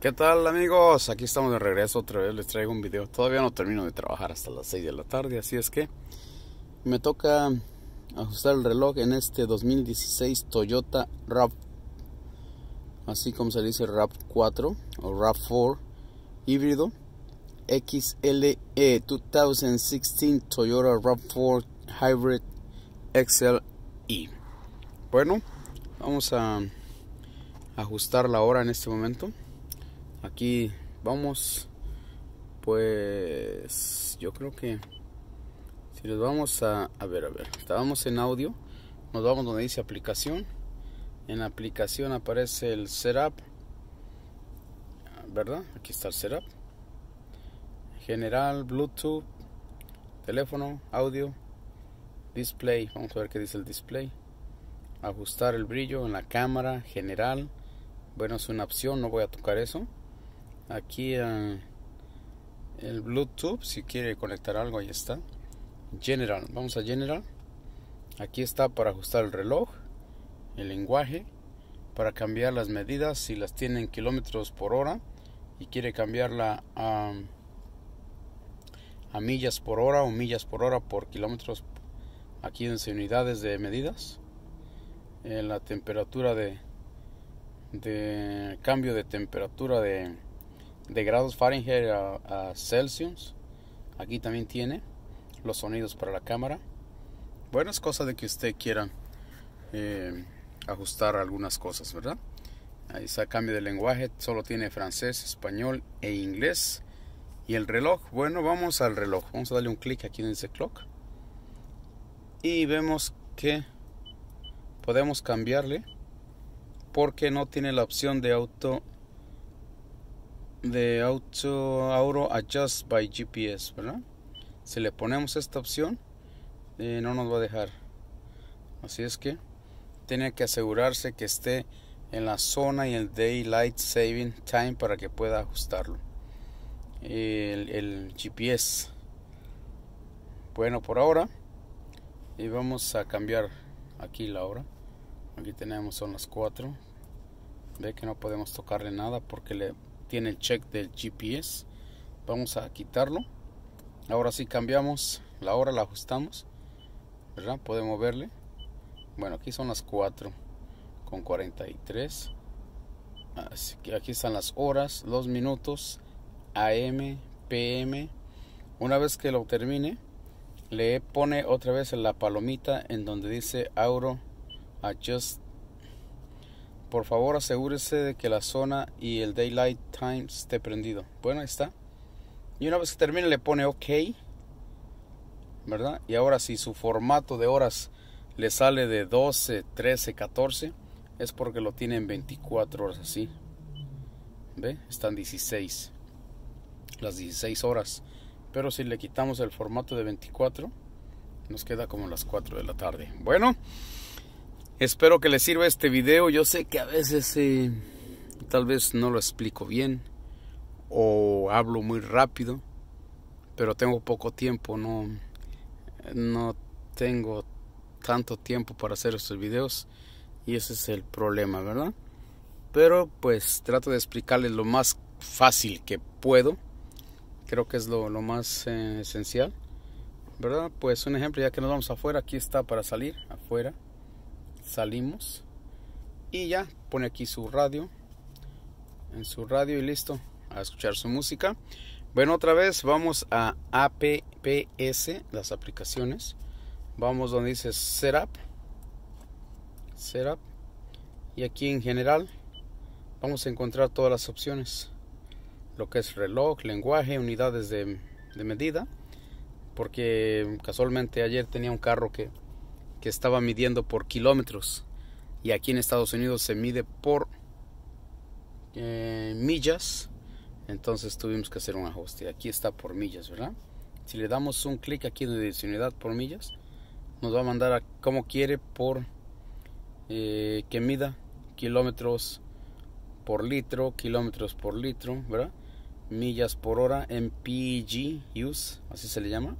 ¿Qué tal amigos? Aquí estamos de regreso, otra vez les traigo un video. Todavía no termino de trabajar hasta las 6 de la tarde, así es que me toca ajustar el reloj en este 2016 Toyota RAV, así como se dice RAV4 o RAV4 híbrido XLE 2016 Toyota RAV4 Hybrid XLE. Bueno, vamos a ajustar la hora en este momento aquí vamos. Pues yo creo que si nos vamos a, a ver, a ver, estábamos en audio, nos vamos donde dice aplicación. En la aplicación aparece el setup, ¿verdad? Aquí está el setup. General, Bluetooth, teléfono, audio, display. Vamos a ver qué dice el display. Ajustar el brillo en la cámara, general. Bueno, es una opción, no voy a tocar eso aquí el Bluetooth, si quiere conectar algo, ahí está. General, vamos a General. Aquí está para ajustar el reloj, el lenguaje, para cambiar las medidas si las tienen kilómetros por hora y quiere cambiarla a, a millas por hora o millas por hora por kilómetros aquí en unidades de medidas. En eh, la temperatura de cambio de temperatura de de grados Fahrenheit a, Celsius. Aquí también tiene los sonidos para la cámara. buenas cosas de que usted quiera eh, ajustar algunas cosas, ¿verdad? Ahí está cambio de lenguaje, solo tiene francés, español e inglés. Y el reloj, bueno, vamos al reloj. Vamos a darle un clic aquí en ese clock. Y vemos que podemos cambiarle porque no tiene la opción de auto de Auto Auto Adjust by GPS, Si le ponemos esta opción, eh, no nos va a dejar. Así es que tiene que asegurarse que esté en la zona y el Daylight Saving Time para que pueda ajustarlo. El, el GPS. Bueno, por ahora. Y vamos a cambiar aquí la hora. Aquí tenemos son las 4. Ve que no podemos tocarle nada porque le tiene el check del GPS vamos a quitarlo ahora sí cambiamos la hora la ajustamos ¿verdad? podemos verle bueno aquí son las 4 con 43 así que aquí están las horas los minutos AM PM una vez que lo termine le pone otra vez la palomita en donde dice Auro Adjust por favor asegúrese de que la zona y el daylight time esté prendido. Bueno, ahí está. Y una vez que termine le pone OK. ¿Verdad? Y ahora si su formato de horas le sale de 12, 13, 14, es porque lo tiene en 24 horas así. ¿Ve? Están 16. Las 16 horas. Pero si le quitamos el formato de 24, nos queda como las 4 de la tarde. Bueno. Espero que les sirva este video. Yo sé que a veces eh, tal vez no lo explico bien o hablo muy rápido, pero tengo poco tiempo, no, no tengo tanto tiempo para hacer estos videos y ese es el problema, ¿verdad? Pero pues trato de explicarles lo más fácil que puedo. Creo que es lo, más eh, esencial. ¿Verdad? Pues un ejemplo, ya que nos vamos afuera, aquí está para salir, afuera salimos y ya pone aquí su radio en su radio y listo a escuchar su música bueno otra vez vamos a apps las aplicaciones vamos donde dice setup setup y aquí en general vamos a encontrar todas las opciones lo que es reloj lenguaje unidades de, de medida porque casualmente ayer tenía un carro que estaba midiendo por kilómetros y aquí en Estados Unidos se mide por eh, millas entonces tuvimos que hacer un ajuste aquí está por millas verdad si le damos un clic aquí en unidad por millas nos va a mandar a como quiere por eh, que mida kilómetros por litro kilómetros por litro verdad millas por hora en PG use así se le llama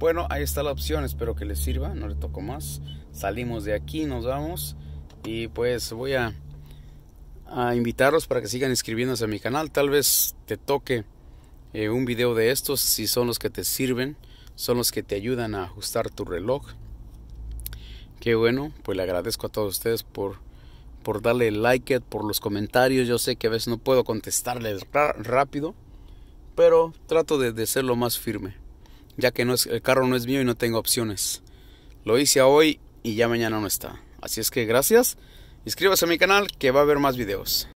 bueno, ahí está la opción, espero que les sirva, no le toco más. Salimos de aquí, nos vamos y pues voy a, invitarlos para que sigan inscribiéndose a mi canal. Tal vez te toque eh, un video de estos, si son los que te sirven, son los que te ayudan a ajustar tu reloj. Qué bueno, pues le agradezco a todos ustedes por, darle like, por los comentarios. Yo sé que a veces no puedo contestarles rápido, pero trato de, de ser lo más firme ya que no es, el carro no es mío y no tengo opciones. Lo hice hoy y ya mañana no está. Así es que gracias. Inscríbase a mi canal que va a haber más videos.